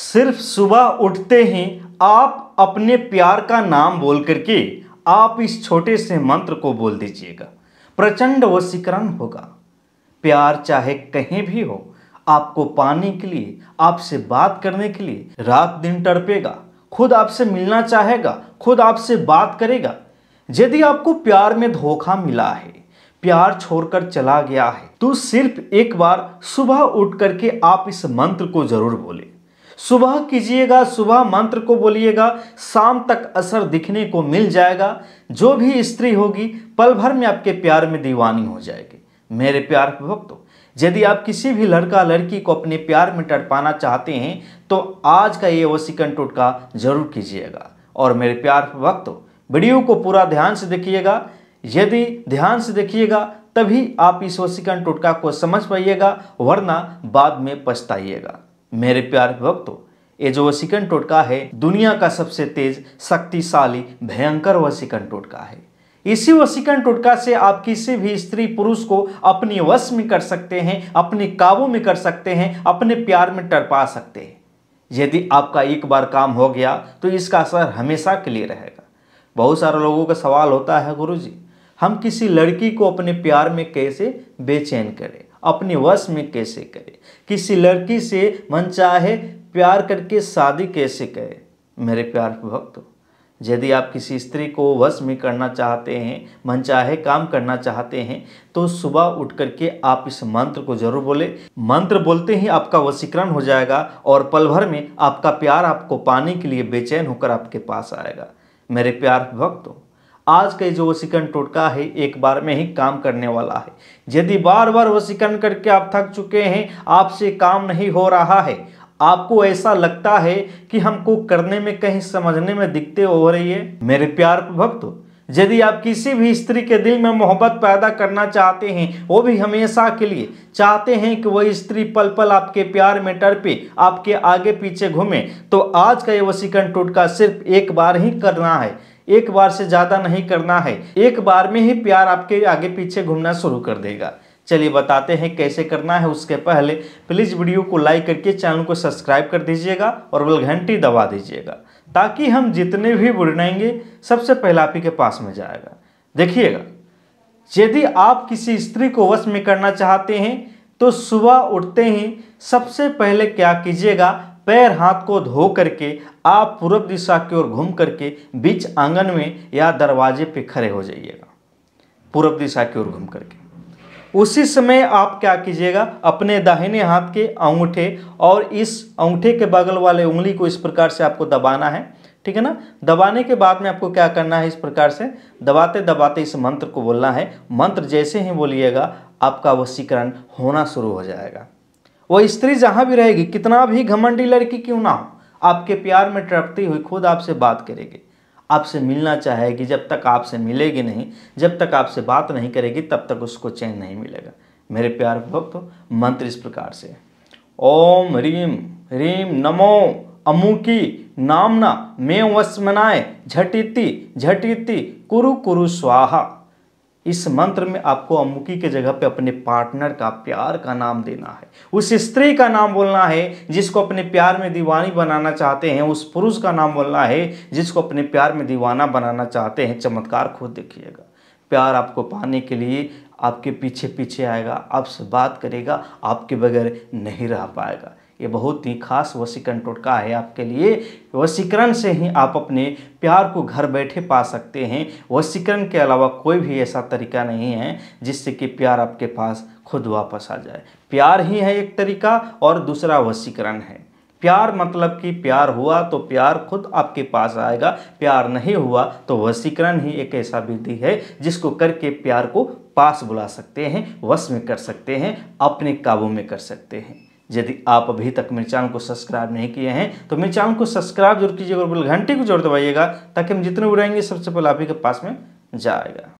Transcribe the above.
सिर्फ सुबह उठते ही आप अपने प्यार का नाम बोल करके आप इस छोटे से मंत्र को बोल दीजिएगा प्रचंड वशीकरण होगा प्यार चाहे कहीं भी हो आपको पाने के लिए आपसे बात करने के लिए रात दिन तड़पेगा खुद आपसे मिलना चाहेगा खुद आपसे बात करेगा यदि आपको प्यार में धोखा मिला है प्यार छोड़कर चला गया है तो सिर्फ एक बार सुबह उठ करके आप इस मंत्र को जरूर बोले सुबह कीजिएगा सुबह मंत्र को बोलिएगा शाम तक असर दिखने को मिल जाएगा जो भी स्त्री होगी पल भर में आपके प्यार में दीवानी हो जाएगी मेरे प्यार के भक्तों यदि आप किसी भी लड़का लड़की को अपने प्यार में तड़पाना चाहते हैं तो आज का ये वसीकन टोटका जरूर कीजिएगा और मेरे प्यार भक्तों वीडियो को पूरा ध्यान से देखिएगा यदि ध्यान से देखिएगा तभी आप इस वसीकन टोटका को समझ पाइएगा वरना बाद में पछताइएगा मेरे प्यार भक्तों ये जो वसीकरण टोटका है दुनिया का सबसे तेज शक्तिशाली भयंकर वसीकरण टोटका है इसी वसीकरण टोटका से आप किसी भी स्त्री पुरुष को अपनी वश में कर सकते हैं अपने काबू में कर सकते हैं अपने प्यार में टरपा सकते हैं यदि आपका एक बार काम हो गया तो इसका असर हमेशा के लिए रहेगा बहुत सारे लोगों का सवाल होता है गुरु हम किसी लड़की को अपने प्यार में कैसे बेचैन करें अपने वश में कैसे करे किसी लड़की से मन चाहे प्यार करके शादी कैसे करे मेरे प्यार भक्त यदि आप किसी स्त्री को वश में करना चाहते हैं मन चाहे काम करना चाहते हैं तो सुबह उठ करके आप इस मंत्र को जरूर बोले मंत्र बोलते ही आपका वशीकरण हो जाएगा और पल भर में आपका प्यार आपको पाने के लिए बेचैन होकर आपके पास आएगा मेरे प्यार भक्तों आज का जो वसीकरण टोटका है एक बार में ही काम करने वाला है यदि बार बार वसीकरण करके आप थक चुके हैं आपसे काम नहीं हो रहा है आपको ऐसा लगता है कि हमको करने में कहीं समझने में दिक्कतें हो रही है मेरे प्यार भक्तों यदि आप किसी भी स्त्री के दिल में मोहब्बत पैदा करना चाहते हैं वो भी हमेशा के लिए चाहते हैं कि वह स्त्री पल पल आपके प्यार में टरपे आपके आगे पीछे घूमे तो आज का ये वसीकरण टोटका सिर्फ एक बार ही करना है एक बार से ज़्यादा नहीं करना है एक बार में ही प्यार आपके आगे पीछे घूमना शुरू कर देगा चलिए बताते हैं कैसे करना है उसके पहले प्लीज़ वीडियो को लाइक करके चैनल को सब्सक्राइब कर दीजिएगा और बल घंटी दबा दीजिएगा ताकि हम जितने भी बुलाएंगे सबसे पहले आप ही के पास में जाएगा देखिएगा यदि आप किसी स्त्री को वश में करना चाहते हैं तो सुबह उठते ही सबसे पहले क्या कीजिएगा पैर हाथ को धो करके आप पूर्व दिशा की ओर घूम करके बीच आंगन में या दरवाजे पे खड़े हो जाइएगा पूर्व दिशा की ओर घूम करके उसी समय आप क्या कीजिएगा अपने दाहिने हाथ के अंगूठे और इस अंगूठे के बगल वाले उंगली को इस प्रकार से आपको दबाना है ठीक है ना दबाने के बाद में आपको क्या करना है इस प्रकार से दबाते दबाते इस मंत्र को बोलना है मंत्र जैसे ही बोलिएगा आपका वशीकरण होना शुरू हो जाएगा वो स्त्री जहाँ भी रहेगी कितना भी घमंडी लड़की क्यों ना हो आपके प्यार में टपती हुई खुद आपसे बात करेगी आपसे मिलना चाहेगी जब तक आपसे मिलेगी नहीं जब तक आपसे बात नहीं करेगी तब तक उसको चैन नहीं मिलेगा मेरे प्यार भक्त मंत्र इस प्रकार से ओम रीम रीम नमो अमुकी नामना मे वस्मनाय झटिति झटिति कुरु कुरु स्वाहा इस मंत्र में आपको अमुकी के जगह पे अपने पार्टनर का प्यार का नाम देना है उस स्त्री का नाम बोलना है जिसको अपने प्यार में दीवानी बनाना चाहते हैं उस पुरुष का नाम बोलना है जिसको अपने प्यार में दीवाना बनाना चाहते हैं चमत्कार खुद देखिएगा प्यार आपको पाने के लिए आपके पीछे पीछे आएगा आपसे बात करेगा आपके बगैर नहीं रह पाएगा ये बहुत ही खास वसीकरण टोटका है आपके लिए वसीकरण से ही आप अपने प्यार को घर बैठे पा सकते हैं वसीकरण के अलावा कोई भी ऐसा तरीका नहीं है जिससे कि प्यार आपके पास खुद वापस आ जाए प्यार ही है एक तरीका और दूसरा वसीकरण है प्यार मतलब कि प्यार हुआ तो प्यार खुद आपके पास आएगा प्यार नहीं हुआ तो वसीकरण ही एक ऐसा विधि है जिसको करके प्यार को पास बुला सकते हैं वश में कर सकते हैं अपने काबू में कर सकते हैं यदि आप अभी तक मेरे चैनल को सब्सक्राइब नहीं किए हैं तो मेरे चैनल को सब्सक्राइब जरूर कीजिएगा और बिल घंटे को जरूर दबाइएगा ताकि हम जितने उड़ाएंगे सबसे पहले आप ही के पास में जाएगा